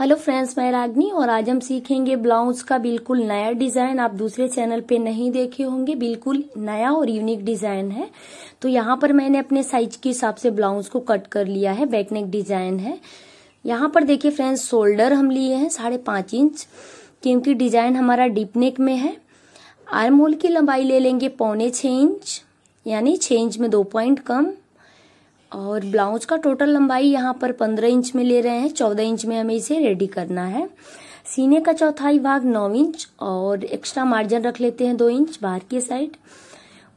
hello friends मैं रागनी और आज हम सीखेंगे ब्लाउज का बिल्कुल नया डिजाइन आप दूसरे चैनल पे नहीं देखे होंगे बिल्कुल नया और यूनिक डिजाइन है तो यहाँ पर मैंने अपने साइज के हिसाब से ब्लाउज को कट कर लिया है बैकनेक डिजाइन है यहाँ पर देखिए फ्रेंड्स शोल्डर हम लिए हैं साढ़े पांच इंच क्योंकि डिजाइन हमारा डीपनेक में है आर्म होल की लंबाई ले लेंगे पौने छ इंच यानी छः इंच में दो पॉइंट कम और ब्लाउज का टोटल लंबाई यहाँ पर पंद्रह इंच में ले रहे हैं चौदह इंच में हमें इसे रेडी करना है सीने का चौथाई भाग नौ इंच और एक्स्ट्रा मार्जिन रख लेते हैं दो इंच बाहर की साइड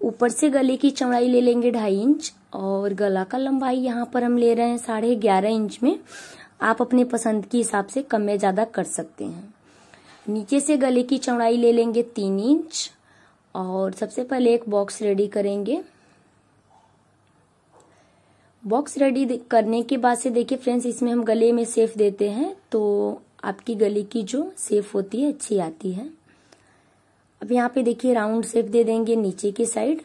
ऊपर से गले की चौड़ाई ले लेंगे ढाई इंच और गला का लंबाई यहाँ पर हम ले रहे हैं साढ़े ग्यारह इंच में आप अपने पसंद के हिसाब से कम या ज़्यादा कर सकते हैं नीचे से गले की चौड़ाई ले लेंगे तीन इंच और सबसे पहले एक बॉक्स रेडी करेंगे बॉक्स रेडी करने के बाद से देखिए फ्रेंड्स इसमें हम गले में सेफ देते हैं तो आपकी गले की जो सेफ होती है अच्छी आती है अब यहाँ पे देखिए राउंड सेफ दे देंगे नीचे की साइड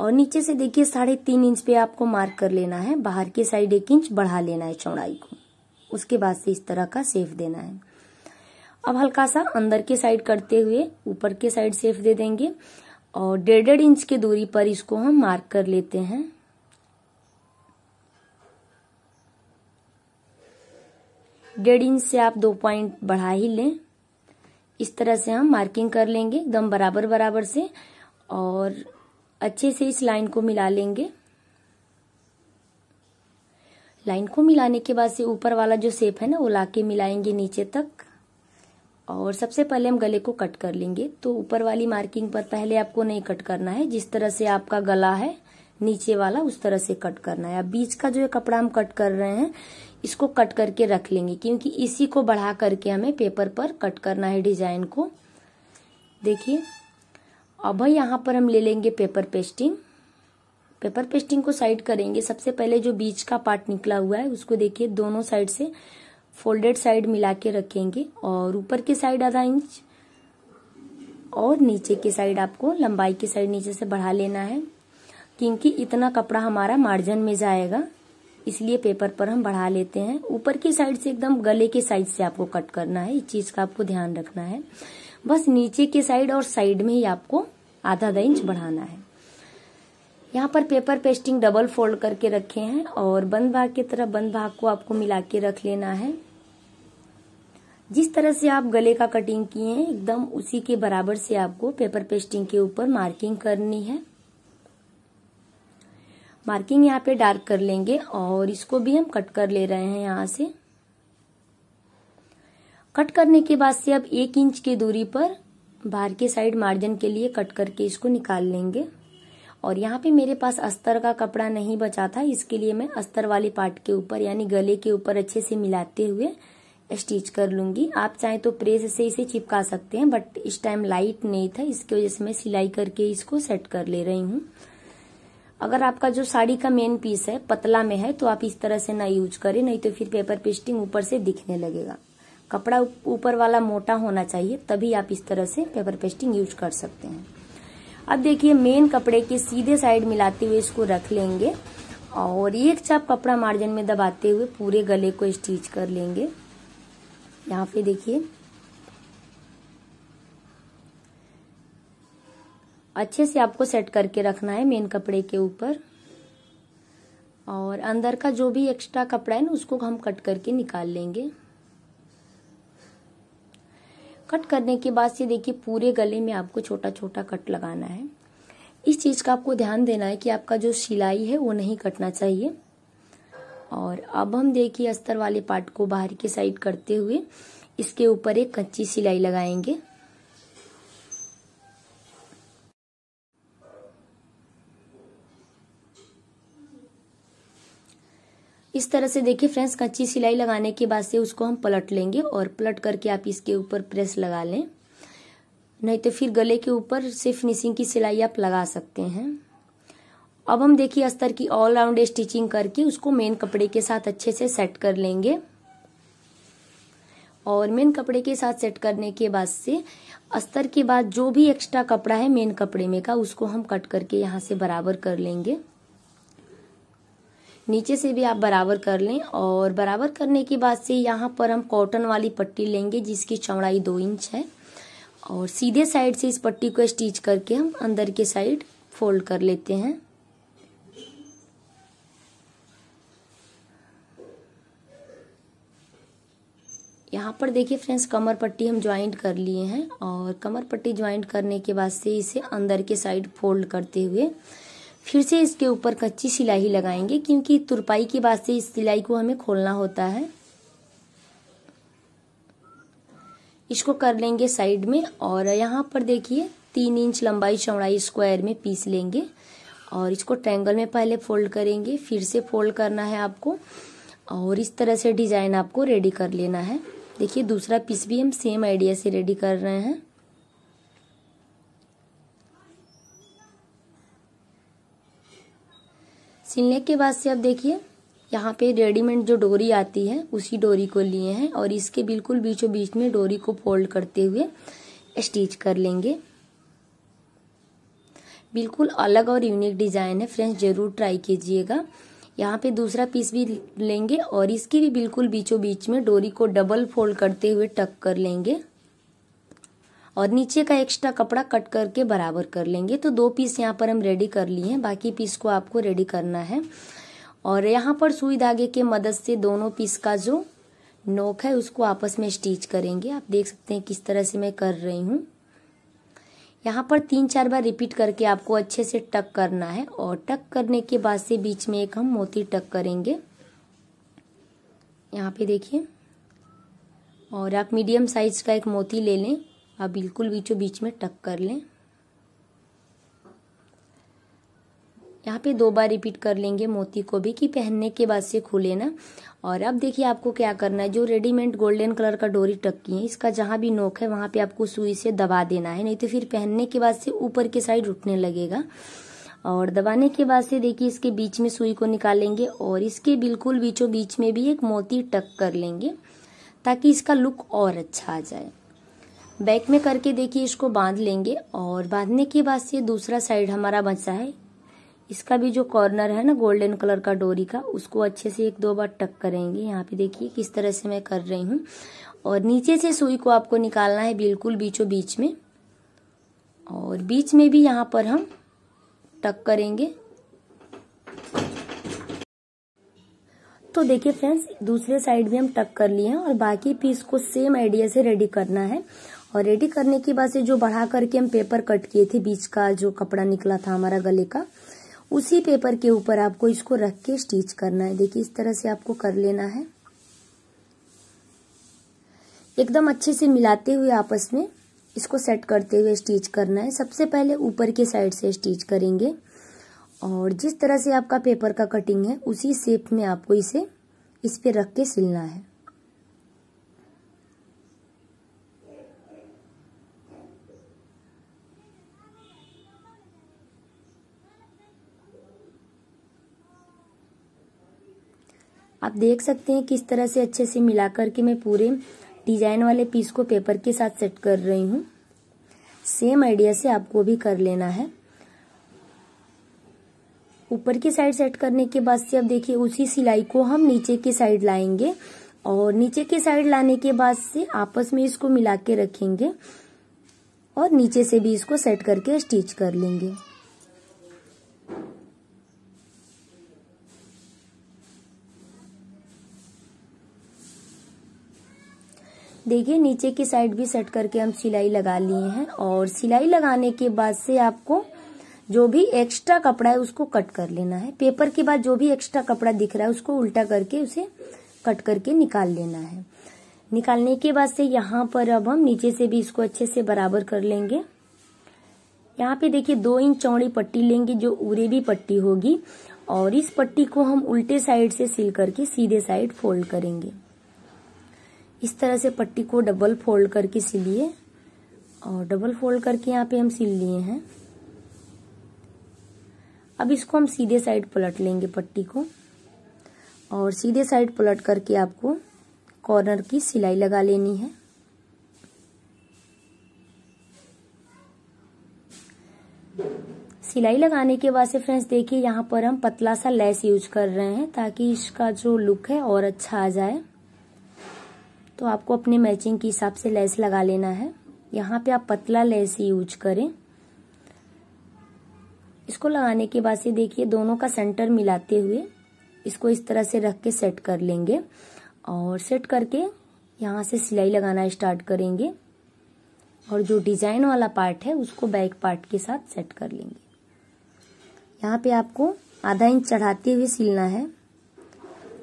और नीचे से देखिए साढ़े तीन इंच पे आपको मार्क कर लेना है बाहर की साइड एक इंच बढ़ा लेना है चौड़ाई को उसके बाद से इस तरह का सेफ देना है अब हल्का सा अंदर के साइड करते हुए ऊपर के साइड सेफ दे देंगे और डेढ़ डेढ़ इंच की दूरी पर इसको हम मार्क कर लेते हैं डेढ़ इंच से आप दो पॉइंट बढ़ा ही लें इस तरह से हम मार्किंग कर लेंगे एकदम बराबर बराबर से और अच्छे से इस लाइन को मिला लेंगे लाइन को मिलाने के बाद से ऊपर वाला जो सेप है ना वो लाके मिलाएंगे नीचे तक और सबसे पहले हम गले को कट कर लेंगे तो ऊपर वाली मार्किंग पर पहले आपको नहीं कट करना है जिस तरह से आपका गला है नीचे वाला उस तरह से कट करना है अब बीच का जो ये कपड़ा हम कट कर रहे हैं इसको कट करके रख लेंगे क्योंकि इसी को बढ़ा करके हमें पेपर पर कट करना है डिजाइन को देखिए अब यहाँ पर हम ले लेंगे पेपर पेस्टिंग पेपर पेस्टिंग को साइड करेंगे सबसे पहले जो बीच का पार्ट निकला हुआ है उसको देखिए दोनों साइड से फोल्डेड साइड मिला के रखेंगे और ऊपर के साइड आधा इंच और नीचे के साइड आपको लंबाई की साइड नीचे से बढ़ा लेना है क्योंकि इतना कपड़ा हमारा मार्जिन में जाएगा इसलिए पेपर पर हम बढ़ा लेते हैं ऊपर की साइड से एकदम गले के साइड से आपको कट करना है इस चीज का आपको ध्यान रखना है बस नीचे के साइड और साइड में ही आपको आधा आधा इंच बढ़ाना है यहाँ पर पेपर पेस्टिंग डबल फोल्ड करके रखे हैं और बंद भाग की तरफ बंद भाग को आपको मिला के रख लेना है जिस तरह से आप गले का कटिंग किए हैं एकदम उसी के बराबर से आपको पेपर पेस्टिंग के ऊपर मार्किंग करनी है मार्किंग यहाँ पे डार्क कर लेंगे और इसको भी हम कट कर ले रहे हैं यहाँ से कट करने के बाद से अब एक इंच की दूरी पर बाहर के साइड मार्जिन के लिए कट करके इसको निकाल लेंगे और यहाँ पे मेरे पास अस्तर का कपड़ा नहीं बचा था इसके लिए मैं अस्तर वाले पार्ट के ऊपर यानी गले के ऊपर अच्छे से मिलाते हुए स्टिच कर लूंगी आप चाहे तो प्रेस से इसे चिपका सकते हैं बट इस टाइम लाइट नहीं था इसकी वजह से मैं सिलाई करके इसको सेट कर ले रही हूँ अगर आपका जो साड़ी का मेन पीस है पतला में है तो आप इस तरह से ना यूज करें नहीं तो फिर पेपर पेस्टिंग ऊपर से दिखने लगेगा कपड़ा ऊपर वाला मोटा होना चाहिए तभी आप इस तरह से पेपर पेस्टिंग यूज कर सकते हैं अब देखिए मेन कपड़े के सीधे साइड मिलाते हुए इसको रख लेंगे और एक चाप कपड़ा मार्जिन में दबाते हुए पूरे गले को स्टिच कर लेंगे यहाँ पे देखिए अच्छे से आपको सेट करके रखना है मेन कपड़े के ऊपर और अंदर का जो भी एक्स्ट्रा कपड़ा है ना उसको हम कट करके निकाल लेंगे कट करने के बाद से देखिए पूरे गले में आपको छोटा छोटा कट लगाना है इस चीज़ का आपको ध्यान देना है कि आपका जो सिलाई है वो नहीं कटना चाहिए और अब हम देखिए अस्तर वाले पार्ट को बाहर के साइड करते हुए इसके ऊपर एक कच्ची सिलाई लगाएंगे इस तरह से देखिए फ्रेंड्स कच्ची सिलाई लगाने के बाद से उसको हम पलट लेंगे और पलट करके आप इसके ऊपर प्रेस लगा लें नहीं तो फिर गले के ऊपर से फिनिशिंग की सिलाई आप लगा सकते हैं अब हम देखिए अस्तर की ऑल राउंड स्टिचिंग करके उसको मेन कपड़े के साथ अच्छे से सेट कर लेंगे और मेन कपड़े के साथ सेट करने के बाद से अस्तर के बाद जो भी एक्स्ट्रा कपड़ा है मेन कपड़े में का उसको हम कट करके यहाँ से बराबर कर लेंगे नीचे से भी आप बराबर कर लें और बराबर करने के बाद से यहाँ पर हम कॉटन वाली पट्टी लेंगे जिसकी चौड़ाई दो इंच है और सीधे साइड से इस पट्टी को स्टिच करके हम अंदर के साइड फोल्ड कर लेते हैं यहाँ पर देखिए फ्रेंड्स कमर पट्टी हम ज्वाइंट कर लिए हैं और कमर पट्टी ज्वाइंट करने के बाद से इसे अंदर के साइड फोल्ड करते हुए फिर से इसके ऊपर कच्ची सिलाई लगाएंगे क्योंकि तुरपाई के बाद से इस सिलाई को हमें खोलना होता है इसको कर लेंगे साइड में और यहाँ पर देखिए तीन इंच लंबाई चौड़ाई स्क्वायर में पीस लेंगे और इसको ट्रैंगल में पहले फोल्ड करेंगे फिर से फोल्ड करना है आपको और इस तरह से डिज़ाइन आपको रेडी कर लेना है देखिए दूसरा पीस भी हम सेम आइडिया से रेडी कर रहे हैं सिलने के बाद से अब देखिए यहाँ पे रेडीमेड जो डोरी आती है उसी डोरी को लिए हैं और इसके बिल्कुल बीचों बीच में डोरी को फोल्ड करते हुए स्टिच कर लेंगे बिल्कुल अलग और यूनिक डिज़ाइन है फ्रेंड्स ज़रूर ट्राई कीजिएगा यहाँ पे दूसरा पीस भी लेंगे और इसकी भी बिल्कुल बीचों बीच में डोरी को डबल फोल्ड करते हुए टक कर लेंगे और नीचे का एक्स्ट्रा कपड़ा कट करके बराबर कर लेंगे तो दो पीस यहाँ पर हम रेडी कर लिए हैं बाकी पीस को आपको रेडी करना है और यहाँ पर सुई धागे के मदद से दोनों पीस का जो नोक है उसको आपस में स्टिच करेंगे आप देख सकते हैं किस तरह से मैं कर रही हूँ यहाँ पर तीन चार बार रिपीट करके आपको अच्छे से टक करना है और टक करने के बाद से बीच में एक हम मोती टक करेंगे यहाँ पे देखिए और आप मीडियम साइज का एक मोती ले लें आप बिल्कुल बीचों बीच में टक कर लें यहाँ पे दो बार रिपीट कर लेंगे मोती को भी कि पहनने के बाद से खुले ना और अब देखिए आपको क्या करना है जो रेडीमेड गोल्डन कलर का डोरी टक्की है इसका जहाँ भी नोक है वहाँ पे आपको सुई से दबा देना है नहीं तो फिर पहनने के बाद से ऊपर के साइड उठने लगेगा और दबाने के बाद से देखिए इसके बीच में सुई को निकालेंगे और इसके बिल्कुल बीचों बीच में भी एक मोती टक कर लेंगे ताकि इसका लुक और अच्छा आ जाए बैक में करके देखिए इसको बांध लेंगे और बांधने के बाद से दूसरा साइड हमारा बचा है इसका भी जो कॉर्नर है ना गोल्डन कलर का डोरी का उसको अच्छे से एक दो बार टक करेंगे यहाँ पे देखिए किस तरह से मैं कर रही हूँ और नीचे से सुई को आपको निकालना है बिल्कुल बीचों बीच में और बीच में भी यहाँ पर हम टक करेंगे तो देखिए फ्रेंड्स दूसरे साइड भी हम टक कर लिए हैं और बाकी पीस को सेम आइडिया से रेडी करना है और रेडी करने के बाद से जो बढ़ा करके हम पेपर कट किए थे बीच का जो कपड़ा निकला था हमारा गले का उसी पेपर के ऊपर आपको इसको रख के स्टिच करना है देखिए इस तरह से आपको कर लेना है एकदम अच्छे से मिलाते हुए आपस में इसको सेट करते हुए स्टिच करना है सबसे पहले ऊपर के साइड से स्टिच करेंगे और जिस तरह से आपका पेपर का कटिंग है उसी शेप में आपको इसे इस पर रख के सिलना है आप देख सकते हैं किस तरह से अच्छे से मिला करके मैं पूरे डिजाइन वाले पीस को पेपर के साथ सेट कर रही हूँ सेम आइडिया से आपको भी कर लेना है ऊपर की साइड सेट करने के बाद से अब देखिए उसी सिलाई को हम नीचे की साइड लाएंगे और नीचे की साइड लाने के बाद से आपस में इसको मिला के रखेंगे और नीचे से भी इसको सेट करके स्टिच कर लेंगे देखिए नीचे की साइड भी सेट करके हम सिलाई लगा लिए हैं और सिलाई लगाने के बाद से आपको जो भी एक्स्ट्रा कपड़ा है उसको कट कर लेना है पेपर के बाद जो भी एक्स्ट्रा कपड़ा दिख रहा है उसको उल्टा करके उसे कट करके निकाल लेना है निकालने के बाद से यहाँ पर अब हम नीचे से भी इसको अच्छे से बराबर कर लेंगे यहाँ पे देखिए दो इंच चौड़ी पट्टी लेंगे जो भी पट्टी होगी और इस पट्टी को हम उल्टे साइड से सिल करके सीधे साइड फोल्ड करेंगे इस तरह से पट्टी को डबल फोल्ड करके सिलिए और डबल फोल्ड करके यहाँ पे हम सिल लिए हैं अब इसको हम सीधे साइड पलट लेंगे पट्टी को और सीधे साइड पलट करके आपको कॉर्नर की सिलाई लगा लेनी है सिलाई लगाने के बाद से फ्रेंड्स देखिए यहाँ पर हम पतला सा लेस यूज कर रहे हैं ताकि इसका जो लुक है और अच्छा आ जाए तो आपको अपने मैचिंग के हिसाब से लेस लगा लेना है यहाँ पे आप पतला लेस यूज करें इसको लगाने के बाद से देखिए दोनों का सेंटर मिलाते हुए इसको इस तरह से रख के सेट कर लेंगे और सेट करके यहाँ से सिलाई लगाना स्टार्ट करेंगे और जो डिजाइन वाला पार्ट है उसको बैक पार्ट के साथ सेट कर लेंगे यहाँ पे आपको आधा इंच चढ़ाते हुए सिलना है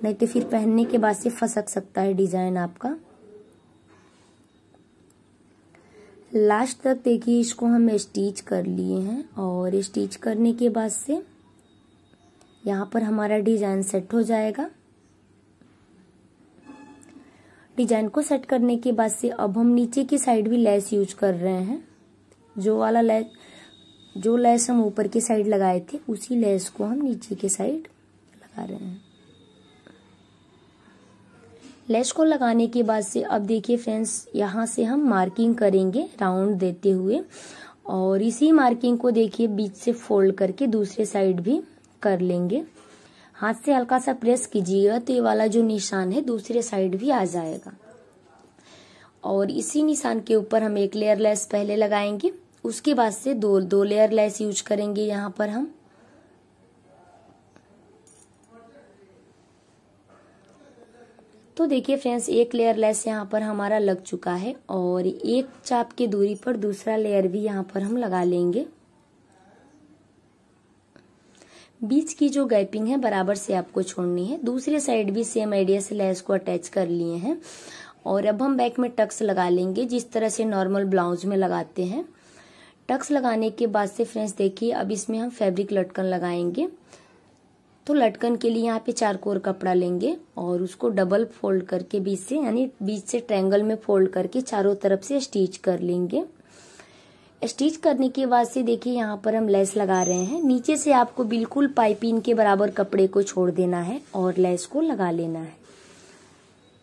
नहीं तो फिर पहनने के बाद से फंसक सकता है डिजाइन आपका लास्ट तक देखिए इसको हम स्टिच कर लिए हैं और स्टिच करने के बाद से यहाँ पर हमारा डिजाइन सेट हो जाएगा डिजाइन को सेट करने के बाद से अब हम नीचे की साइड भी लेस यूज कर रहे हैं जो वाला लेस जो लेस हम ऊपर की साइड लगाए थे उसी लेस को हम नीचे के साइड लगा रहे हैं लेस को लगाने के बाद से अब देखिए फ्रेंड्स यहाँ से हम मार्किंग करेंगे राउंड देते हुए और इसी मार्किंग को देखिए बीच से फोल्ड करके दूसरे साइड भी कर लेंगे हाथ से हल्का सा प्रेस कीजिएगा तो ये वाला जो निशान है दूसरे साइड भी आ जाएगा और इसी निशान के ऊपर हम एक लेयर लेस पहले लगाएंगे उसके बाद से दो दो लेयर लेस यूज करेंगे यहाँ पर हम तो देखिए फ्रेंड्स एक लेयर लेस यहाँ पर हमारा लग चुका है और एक चाप की दूरी पर दूसरा लेयर भी यहाँ पर हम लगा लेंगे बीच की जो गैपिंग है बराबर से आपको छोड़नी है दूसरे साइड भी सेम आइडिया से लेस को अटैच कर लिए हैं और अब हम बैक में टक्स लगा लेंगे जिस तरह से नॉर्मल ब्लाउज में लगाते हैं टक्स लगाने के बाद से फ्रेंड्स देखिए अब इसमें हम फैब्रिक लटकन लगाएंगे तो लटकन के लिए यहाँ पे चार कोर कपड़ा लेंगे और उसको डबल फोल्ड करके बीच से यानी बीच से ट्रैंगल में फोल्ड करके चारों तरफ से स्टिच कर लेंगे स्टिच करने के बाद से देखिए यहाँ पर हम लेस लगा रहे हैं नीचे से आपको बिल्कुल पाइपिंग के बराबर कपड़े को छोड़ देना है और लेस को लगा लेना है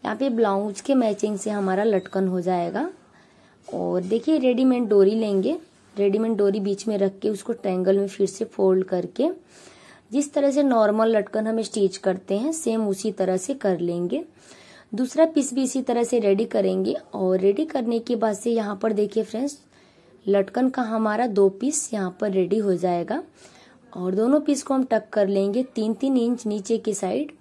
यहाँ पे ब्लाउज के मैचिंग से हमारा लटकन हो जाएगा और देखिए रेडीमेड डोरी लेंगे रेडीमेड डोरी बीच में रख के उसको ट्रैंगल में फिर से फोल्ड करके जिस तरह से नॉर्मल लटकन हम स्टिच करते हैं सेम उसी तरह से कर लेंगे दूसरा पीस भी इसी तरह से रेडी करेंगे और रेडी करने के बाद से यहाँ पर देखिए फ्रेंड्स लटकन का हमारा दो पीस यहाँ पर रेडी हो जाएगा और दोनों पीस को हम टक कर लेंगे तीन तीन इंच नीचे की साइड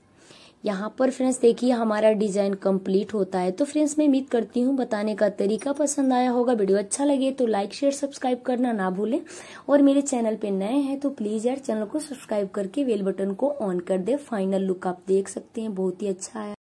यहाँ पर फ्रेंड्स देखिए हमारा डिजाइन कंप्लीट होता है तो फ्रेंड्स मैं उम्मीद करती हूँ बताने का तरीका पसंद आया होगा वीडियो अच्छा लगे तो लाइक शेयर सब्सक्राइब करना ना भूलें और मेरे चैनल पे नए हैं तो प्लीज यार चैनल को सब्सक्राइब करके वेल बटन को ऑन कर दे फाइनल लुक आप देख सकते हैं बहुत ही अच्छा आया